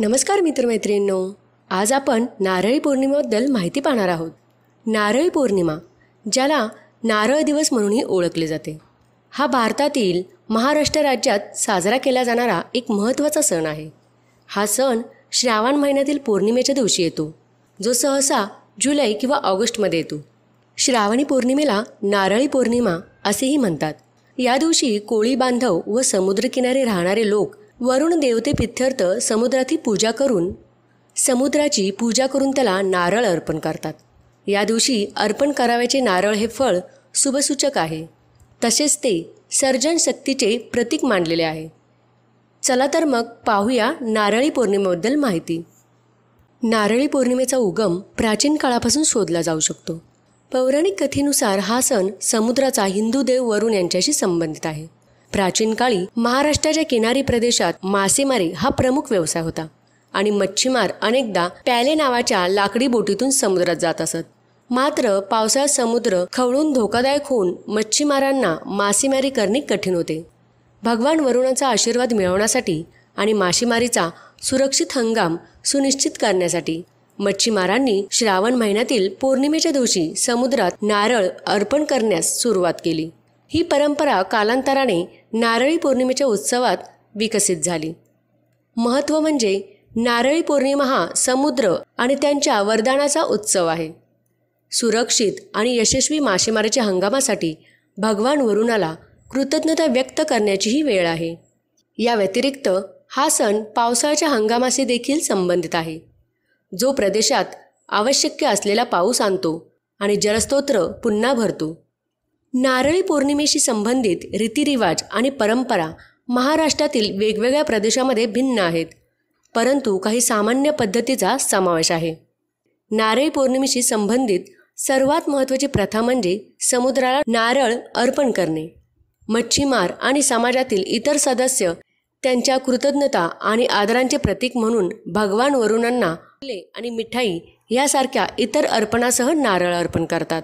नमस्कार मित्रमैत्रिणींनो आज आपण नारळी पौर्णिमेबद्दल माहिती पाहणार आहोत नारळी पौर्णिमा ज्याला नारळ दिवस म्हणूनही ओळखले जाते हा भारतातील महाराष्ट्र राज्यात साजरा केला जाणारा एक महत्त्वाचा सण आहे हा सण श्रावण महिन्यातील पौर्णिमेच्या दिवशी येतो जो सहसा जुलै किंवा ऑगस्टमध्ये येतो श्रावणी पौर्णिमेला नारळी पौर्णिमा असेही म्हणतात या दिवशी कोळी बांधव व समुद्रकिनारी राहणारे लोक वरुण देवते पित्यर्थ समुद्राची पूजा करून समुद्राची पूजा करून त्याला नारळ अर्पण करतात या दिवशी अर्पण कराव्याचे नारळ हे फळ शुभसूचक आहे तसेच ते सर्जनशक्तीचे प्रतीक मानलेले आहे चला तर मग पाहूया नारळी पौर्णिमेबद्दल माहिती नारळी पौर्णिमेचा उगम प्राचीन काळापासून शोधला जाऊ शकतो पौराणिक कथेनुसार हा सण समुद्राचा हिंदू देव वरुण यांच्याशी संबंधित आहे प्राचीन काळी महाराष्ट्राच्या किनारी प्रदेशात मासेमारी हा प्रमुख व्यवसाय होता आणि मच्छीमार अनेकदा पॅले नावाच्या लाकडी बोटीतून समुद्रात जात असत मात्र पावसाळ्यात समुद्र खवळून धोकादायक होऊन मच्छीमारांना मासेमारी करणे कठीण होते भगवान वरुणाचा आशीर्वाद मिळवण्यासाठी आणि मासेमारीचा सुरक्षित हंगाम सुनिश्चित करण्यासाठी मच्छीमारांनी श्रावण महिन्यातील पौर्णिमेच्या दिवशी समुद्रात नारळ अर्पण करण्यास सुरुवात केली ही परंपरा कालांतराने नारळी पौर्णिमेच्या उत्सवात विकसित झाली महत्त्व म्हणजे नारळी पौर्णिमा हा समुद्र आणि त्यांच्या वरदानाचा उत्सव आहे सुरक्षित आणि यशस्वी मासेमारीच्या हंगामासाठी भगवान वरुणाला कृतज्ञता व्यक्त करण्याचीही वेळ आहे या व्यतिरिक्त हा सण पावसाळ्याच्या हंगामाशी देखील संबंधित आहे जो प्रदेशात आवश्यक असलेला पाऊस आणतो आणि जलस्तोत्र पुन्हा भरतो नारळी पौर्णिमेशी संबंधित रीतिरिवाज आणि परंपरा महाराष्ट्रातील वेगवेगळ्या प्रदेशामध्ये भिन्न आहेत परंतु काही सामान्य पद्धतीचा समावेश आहे नारळी पौर्णिमेशी संबंधित सर्वात महत्त्वाची प्रथा म्हणजे समुद्राला नारळ अर्पण करणे मच्छीमार आणि समाजातील इतर सदस्य त्यांच्या कृतज्ञता आणि आदरांचे प्रतीक म्हणून भगवान वरुणांना आणि मिठाई यासारख्या इतर अर्पणासह नारळ अर्पण करतात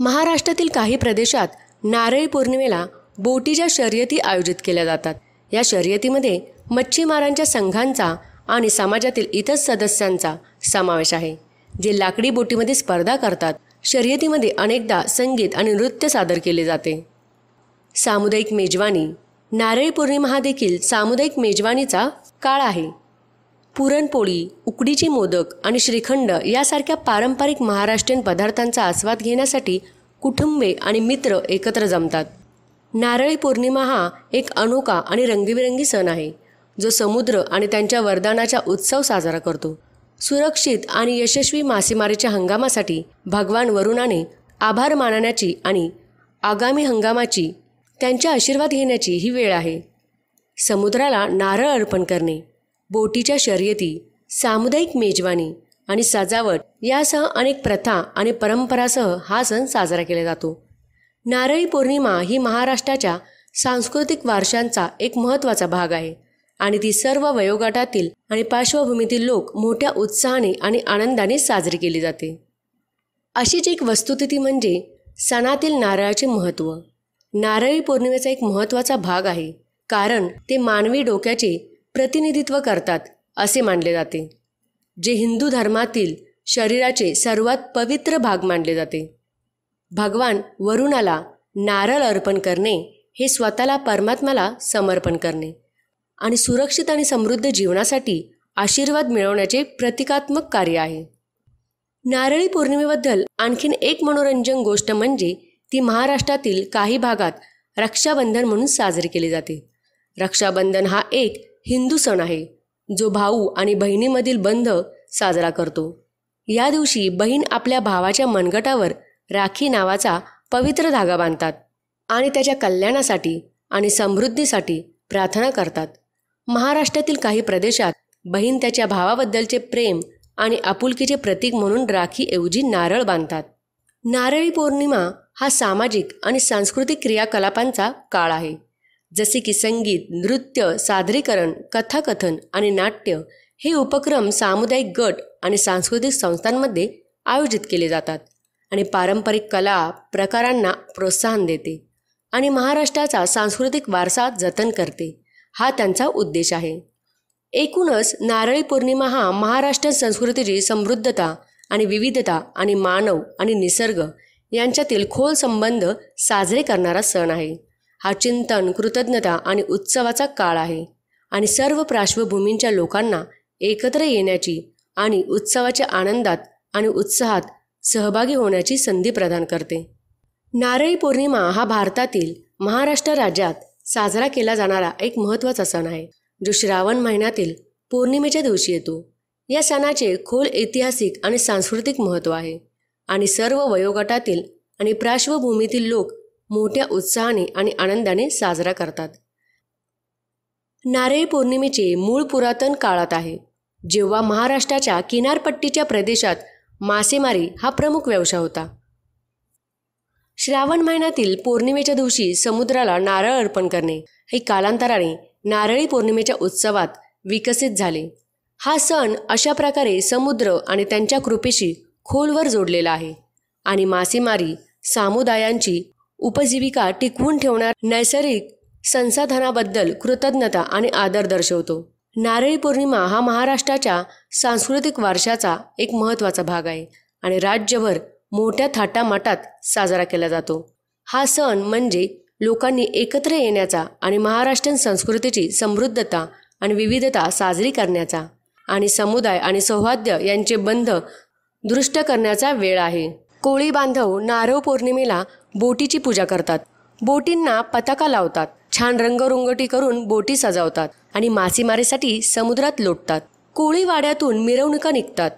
महाराष्ट्रातील काही प्रदेशात नारळी पौर्णिमेला बोटीच्या शर्यती आयोजित केल्या जातात या शर्यतीमध्ये मच्छीमारांच्या संघांचा आणि समाजातील इतर सदस्यांचा समावेश आहे जे लाकडी बोटीमध्ये स्पर्धा करतात शर्यतीमध्ये अनेकदा संगीत आणि नृत्य सादर केले जाते सामुदायिक मेजवानी नारळी पौर्णिमा हा देखील सामुदायिक मेजवानीचा काळ आहे पुरणपोळी उकडीची मोदक आणि श्रीखंड यासारख्या पारंपरिक महाराष्ट्रीयन पदार्थांचा आस्वाद घेण्यासाठी कुटुंबे आणि मित्र एकत्र जमतात नारळी पौर्णिमा हा एक अनोखा आणि रंगीबिरंगी सण आहे जो समुद्र आणि त्यांच्या वरदानाचा उत्सव साजरा करतो सुरक्षित आणि यशस्वी मासेमारीच्या हंगामासाठी भगवान वरुणाने आभार मानण्याची आणि आगामी हंगामाची त्यांचे आशीर्वाद घेण्याची ही वेळ आहे समुद्राला नारळ अर्पण करणे बोटीच्या शर्यती सामुदायिक मेजवानी आणि सजावट यासह अनेक प्रथा आणि परंपरासह हा सण साजरा केला जातो नारळी पौर्णिमा ही महाराष्ट्राच्या सांस्कृतिक वारशांचा एक महत्त्वाचा भाग आहे आणि ती सर्व वयोगटातील आणि पार्श्वभूमीतील लोक मोठ्या उत्साहाने आणि आनंदाने साजरी केली जाते अशीच एक वस्तुस्थिती म्हणजे सणातील नारळाचे महत्त्व नारळी पौर्णिमेचा एक महत्त्वाचा भाग आहे कारण ते मानवी डोक्याचे प्रतिनिधित्व करतात असे मानले जाते जे हिंदू धर्मातील शरीराचे सर्वात पवित्र भाग मानले जाते भगवान वरुणाला नारळ अर्पण करणे हे स्वतःला परमात्माला समर्पण करणे आणि सुरक्षित आणि समृद्ध जीवनासाठी आशीर्वाद मिळवण्याचे प्रतिकात्मक कार्य आहे नारळी पौर्णिमेबद्दल आणखीन एक मनोरंजक गोष्ट म्हणजे ती महाराष्ट्रातील काही भागात रक्षाबंधन म्हणून साजरी केली जाते रक्षाबंधन हा एक हिंदू सण आहे जो भाऊ आणि बहिणीमधील बंध साजरा करतो या दिवशी बहीण आपल्या भावाच्या मनगटावर राखी नावाचा पवित्र धागा बांधतात आणि त्याच्या कल्याणासाठी आणि समृद्धीसाठी प्रार्थना करतात महाराष्ट्रातील काही प्रदेशात बहीण त्याच्या भावाबद्दलचे प्रेम आणि आपुलकीचे प्रतीक म्हणून राखीऐवजी नारळ बांधतात नारळी पौर्णिमा हा सामाजिक आणि सांस्कृतिक क्रियाकलापांचा काळ आहे जसे की संगीत नृत्य सादरीकरण कथाकथन आणि नाट्य हे उपक्रम सामुदायिक गट आणि सांस्कृतिक संस्थांमध्ये आयोजित केले जातात आणि पारंपरिक कला प्रकारांना प्रोत्साहन देते आणि महाराष्ट्राचा सांस्कृतिक वारसा जतन करते हा त्यांचा उद्देश आहे एकूणच नारळी पौर्णिमा हा महाराष्ट्र संस्कृतीची समृद्धता आणि विविधता आणि मानव आणि निसर्ग यांच्यातील खोल संबंध साजरे करणारा सण आहे हा चिंतन कृतज्ञता आणि उत्सवाचा काळ आहे आणि सर्व पार्श्वभूमींच्या लोकांना एकत्र येण्याची आणि उत्सवाच्या आनंदात आणि उत्साहात सहभागी होण्याची संधी प्रदान करते नारळी पौर्णिमा हा भारतातील महाराष्ट्र राज्यात साजरा केला जाणारा एक महत्त्वाचा सण आहे जो श्रावण महिन्यातील पौर्णिमेच्या दिवशी येतो या सणाचे खोल ऐतिहासिक आणि सांस्कृतिक महत्त्व आहे आणि सर्व वयोगटातील आणि पार्श्वभूमीतील लोक मोठ्या उत्साहाने आणि आनंदाने साजरा करतात नारळी पौर्णिमेचे मूळ पुरातन काळात आहे जेव्हा महाराष्ट्राच्या किनारपट्टीच्या प्रदेशात मासेमारी हा प्रमुख व्यवसाय होता श्रावण महिन्यातील पौर्णिमेच्या दिवशी समुद्राला नारळ अर्पण करणे हे कालांतराने नारळी पौर्णिमेच्या उत्सवात विकसित झाले हा सण अशा प्रकारे समुद्र आणि त्यांच्या कृपेशी खोलवर जोडलेला आहे आणि मासेमारी सामुदायांची उपजीविका टिकवून ठेवणार नैसर्गिक संसाधनाबद्दल कृतज्ञता आणि आदर दर्शवतो नारळी पौर्णिमा हा महाराष्ट्राच्या सांस्कृतिक वारशाचा एक महत्त्वाचा भाग आहे आणि राज्यभर मोठ्या थाटामाटात साजरा केला जातो हा सण म्हणजे लोकांनी एकत्र येण्याचा आणि महाराष्ट्रीयन संस्कृतीची समृद्धता आणि विविधता साजरी करण्याचा आणि समुदाय आणि सौहार्द यांचे बंध दृष्ट करण्याचा वेळ आहे कोळी बांधव नारव पौर्णिमेला बोटीची पूजा करतात बोटींना पताका लावतात छान रंगरुंगटी करून बोटी सजावतात आणि मासेमारीसाठी समुद्रात लोटतात कोळी वाड्यातून मिरवणुका निघतात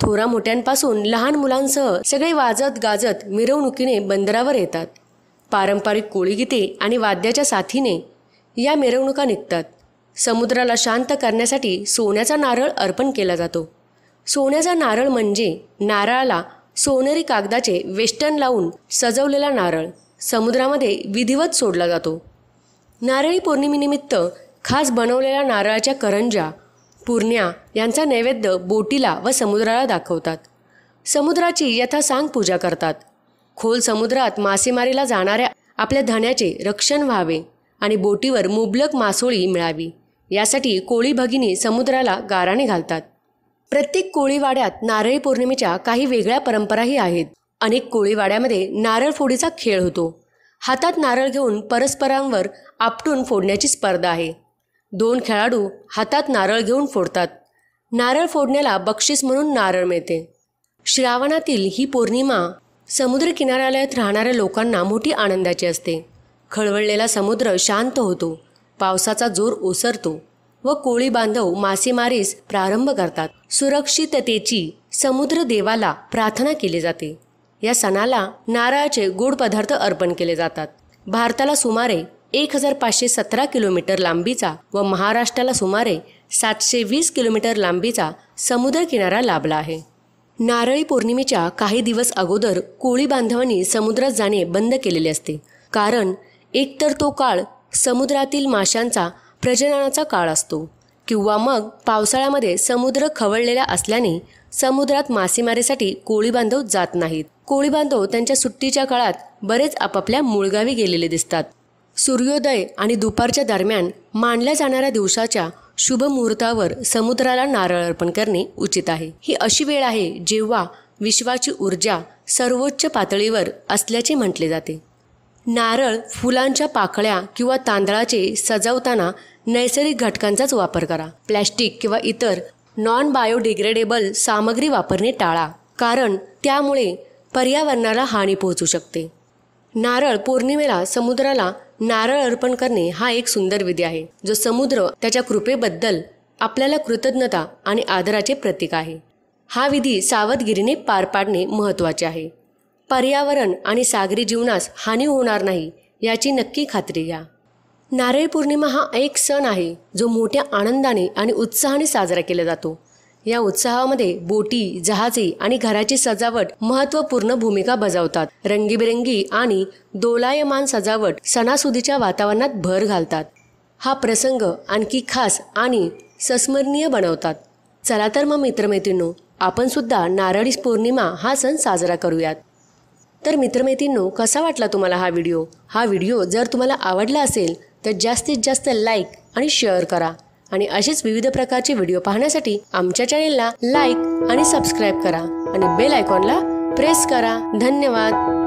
थोरा मोठ्यांपासून लहान मुलांसह सगळे वाजत गाजत मिरवणुकीने बंदरावर येतात पारंपरिक कोळी गीते आणि वाद्याच्या साथीने या मिरवणुका निघतात समुद्राला शांत करण्यासाठी सोन्याचा नारळ अर्पण केला जातो सोन्याचा नारळ म्हणजे नारळाला सोनेरी कागदाचे वेस्टर्न लावून सजवलेला नारळ समुद्रामध्ये विधिवत सोडला जातो नारळी पौर्णिमेनिमित्त खास बनवलेल्या नारळाच्या करंजा पूर्ण्या यांचा नैवेद्य बोटीला व समुद्राला दाखवतात समुद्राची यथासांग पूजा करतात खोल समुद्रात मासेमारीला जाणाऱ्या आपल्या धण्याचे रक्षण व्हावे आणि बोटीवर मुबलक मासोळी मिळावी यासाठी कोळी भगिनी समुद्राला गाराणे घालतात प्रत्येक कोळीवाड्यात नारळी पौर्णिमेच्या काही वेगळ्या परंपराही आहेत अनेक कोळीवाड्यामध्ये नारळ फोडीचा खेळ होतो हातात नारळ घेऊन परस्परांवर आपटून फोडण्याची स्पर्धा आहे दोन खेळाडू हातात नारळ घेऊन फोडतात नारळ फोडण्याला बक्षीस म्हणून नारळ मिळते श्रावणातील ही पौर्णिमा समुद्रकिनाऱ्यालयात राहणाऱ्या लोकांना मोठी आनंदाची असते खळवळलेला समुद्र शांत होतो पावसाचा जोर ओसरतो व कोळी बांधव मासेमारीस प्रारंभ करतात सुरक्षिततेची समुद्र देवाला प्रार्थना केली जाते या सणाला नारळाचे गोड पदार्थ अर्पण केले जातात भारताला सुमारे एक हजार पाचशे सतरा किलोमीटर लांबीचा व महाराष्ट्राला सुमारे सातशे वीस किलोमीटर लांबीचा समुद्रकिनारा लाभला आहे नारळी पौर्णिमेच्या काही दिवस अगोदर कोळी बांधवांनी समुद्रात जाणे बंद केलेले असते कारण एकतर तो काळ समुद्रातील माशांचा प्रजननाचा काळ असतो किंवा मग पावसाळ्यामध्ये समुद्र खवळलेला असल्याने समुद्रात मासेमारीसाठी कोळी बांधव जात नाहीत कोळी बांधव त्यांच्या सुट्टीच्या काळात बरेच आपापल्या मुळगावी गेलेले दिसतात सूर्योदय आणि दुपारच्या दरम्यान मानल्या जाणाऱ्या दिवसाच्या शुभ मुहूर्तावर समुद्राला नारळ अर्पण करणे उचित आहे ही अशी वेळ आहे जेव्हा विश्वाची ऊर्जा सर्वोच्च पातळीवर असल्याचे म्हटले जाते नारळ फुलांच्या पाकळ्या किंवा तांदळाचे सजवताना नैसर्गिक घटकांचाच वापर करा प्लॅस्टिक किंवा इतर नॉन बायोडिग्रेडेबल सामग्री वापरणे टाळा कारण त्यामुळे पर्यावरणाला हानी पोहोचू शकते नारळ पौर्णिमेला समुद्राला नारळ अर्पण करणे हा एक सुंदर विधी आहे जो समुद्र त्याच्या कृपेबद्दल आपल्याला कृतज्ञता आणि आदराचे प्रतीक आहे हा विधी सावधगिरीने पार पाडणे महत्त्वाचे आहे पर्यावरण आणि सागरी जीवनास हानी होणार नाही याची नक्की खात्री घ्या नारळी पौर्णिमा हा एक सण आहे जो मोठ्या आनंदाने आणि उत्साहाने साजरा केला जातो या उत्साहामध्ये बोटी जहाजे आणि घराची सजावट महत्त्वपूर्ण भूमिका बजावतात रंगीबेरंगी आणि दोलायमान सजावट सणासुदीच्या वातावरणात भर घालतात हा प्रसंग आणखी खास आणि संस्मरणीय बनवतात चला तर मग मित्रमैत्रिणो आपण सुद्धा नारळी पौर्णिमा हा सण साजरा करूयात तर मित्रमैत्रिणींनो कसा वाटला तुम्हाला हा व्हिडिओ हा व्हिडिओ जर तुम्हाला आवडला असेल तर जास्तीत जास्त लाईक आणि शेअर करा आणि असेच विविध प्रकारचे व्हिडिओ पाहण्यासाठी आमच्या चॅनेलला लाईक आणि सबस्क्राईब करा आणि बेल आयकॉनला प्रेस करा धन्यवाद